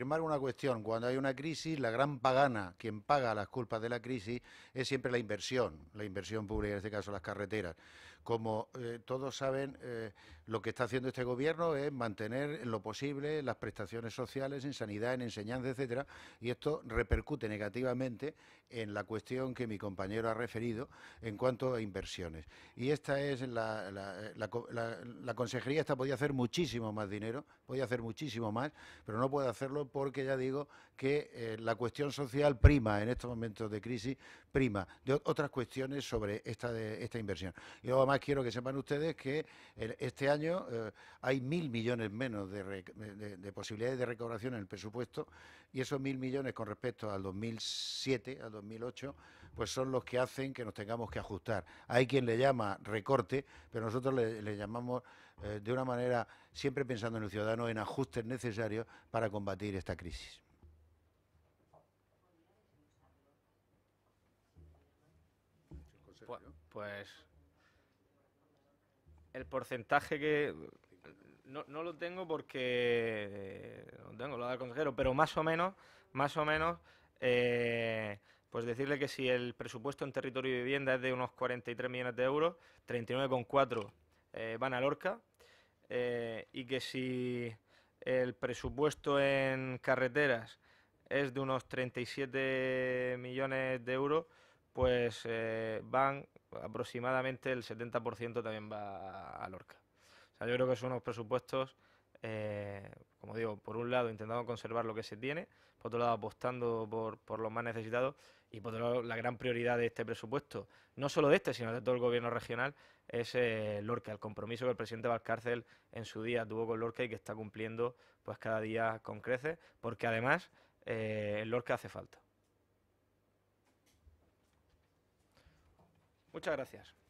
firmar una cuestión, cuando hay una crisis, la gran pagana, quien paga las culpas de la crisis, es siempre la inversión, la inversión pública, en este caso las carreteras. Como eh, todos saben, eh, lo que está haciendo este gobierno es mantener en lo posible las prestaciones sociales en sanidad, en enseñanza, etcétera, y esto repercute negativamente en la cuestión que mi compañero ha referido en cuanto a inversiones. Y esta es la, la, la, consejería, esta podía hacer muchísimo más dinero, podía hacer muchísimo más, pero no puede hacerlo porque ya digo que eh, la cuestión social prima en estos momentos de crisis, prima de otras cuestiones sobre esta, de, esta inversión. Y, además quiero que sepan ustedes que eh, este año eh, hay mil millones menos de, de, posibilidades de recaudación en el presupuesto y esos mil millones con respecto al 2007, al 2008, pues son los que hacen que nos tengamos que ajustar. Hay quien le llama recorte, pero nosotros le, llamamos eh, de una manera siempre pensando en el ciudadano, en ajustes necesarios para combatir esta crisis. Pues, pues el porcentaje que no, lo tengo porque no tengo lo da el consejero, pero más o menos, más o menos eh, pues decirle que si el presupuesto en territorio y vivienda es de unos 43 millones de euros, 39,4 eh, van a Lorca eh, y que si el presupuesto en carreteras es de unos 37 millones de euros, pues eh, van aproximadamente el 70% también va a Lorca. O sea, yo creo que son unos presupuestos eh, como digo, por un lado intentando conservar lo que se tiene, por otro lado apostando por, por, los más necesitados y por otro lado la gran prioridad de este presupuesto, no solo de este, sino de todo el gobierno regional, es eh, Lorca, el compromiso que el presidente Valcárcel en su día tuvo con Lorca y que está cumpliendo pues cada día con creces, porque además eh, Lorca hace falta. Muchas gracias.